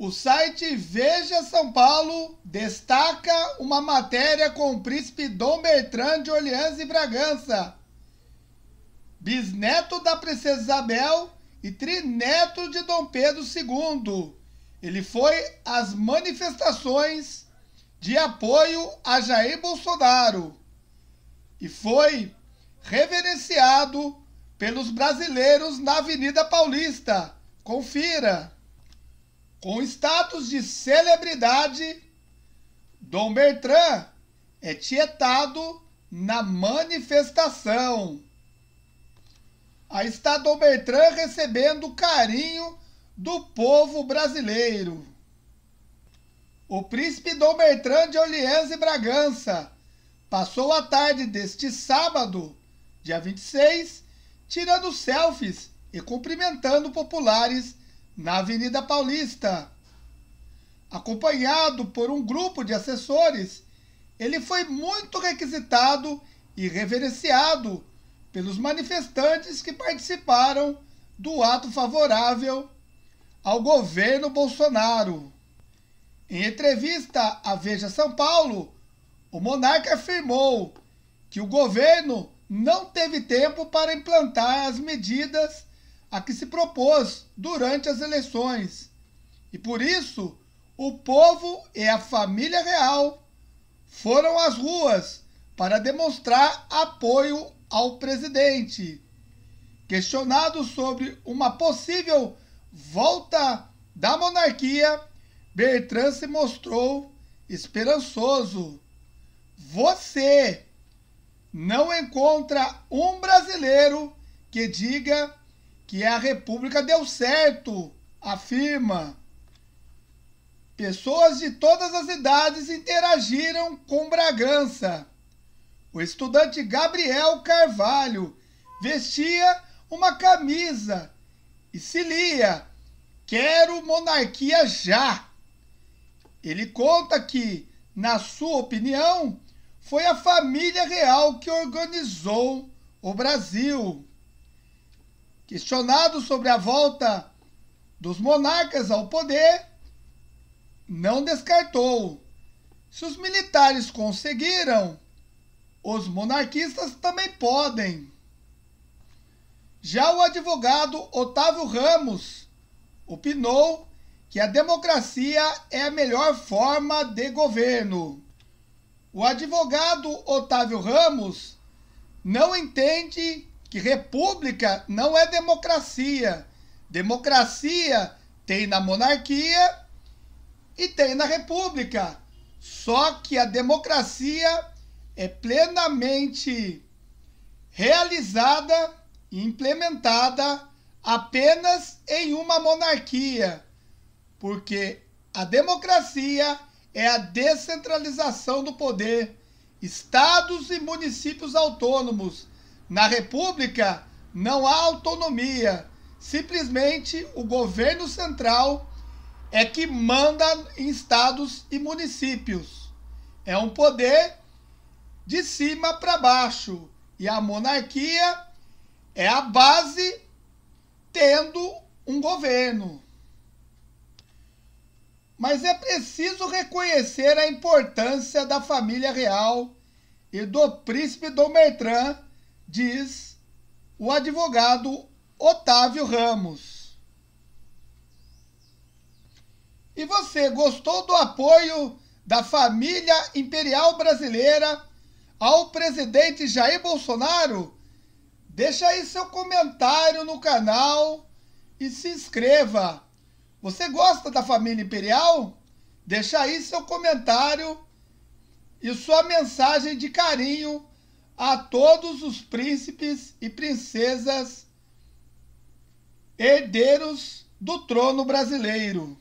O site Veja São Paulo destaca uma matéria com o príncipe Dom Bertrand de Orleans e Bragança, bisneto da princesa Isabel e trineto de Dom Pedro II. Ele foi às manifestações de apoio a Jair Bolsonaro e foi reverenciado pelos brasileiros na Avenida Paulista. Confira. Com status de celebridade, Dom Bertrand é tietado na manifestação. Aí está Dom Bertrand recebendo carinho do povo brasileiro. O príncipe Dom Bertrand de Orleans e Bragança passou a tarde deste sábado, dia 26, tirando selfies e cumprimentando populares na Avenida Paulista. Acompanhado por um grupo de assessores, ele foi muito requisitado e reverenciado pelos manifestantes que participaram do ato favorável ao governo Bolsonaro. Em entrevista à Veja São Paulo, o monarca afirmou que o governo não teve tempo para implantar as medidas a que se propôs durante as eleições. E por isso, o povo e a família real foram às ruas para demonstrar apoio ao presidente. Questionado sobre uma possível volta da monarquia, Bertrand se mostrou esperançoso. Você não encontra um brasileiro que diga que é a república deu certo, afirma. Pessoas de todas as idades interagiram com Bragança. O estudante Gabriel Carvalho vestia uma camisa e se lia: Quero monarquia já. Ele conta que, na sua opinião, foi a família real que organizou o Brasil. Questionado sobre a volta dos monarcas ao poder, não descartou. Se os militares conseguiram, os monarquistas também podem. Já o advogado Otávio Ramos opinou que a democracia é a melhor forma de governo. O advogado Otávio Ramos não entende que república não é democracia. Democracia tem na monarquia e tem na república. Só que a democracia é plenamente realizada e implementada apenas em uma monarquia, porque a democracia é a descentralização do poder. Estados e municípios autônomos na República não há autonomia. Simplesmente o governo central é que manda em estados e municípios. É um poder de cima para baixo. E a monarquia é a base tendo um governo. Mas é preciso reconhecer a importância da família real e do príncipe Dom Bertrand diz o advogado Otávio Ramos. E você gostou do apoio da família imperial brasileira ao presidente Jair Bolsonaro? Deixa aí seu comentário no canal e se inscreva. Você gosta da família imperial? Deixa aí seu comentário e sua mensagem de carinho a todos os príncipes e princesas herdeiros do trono brasileiro.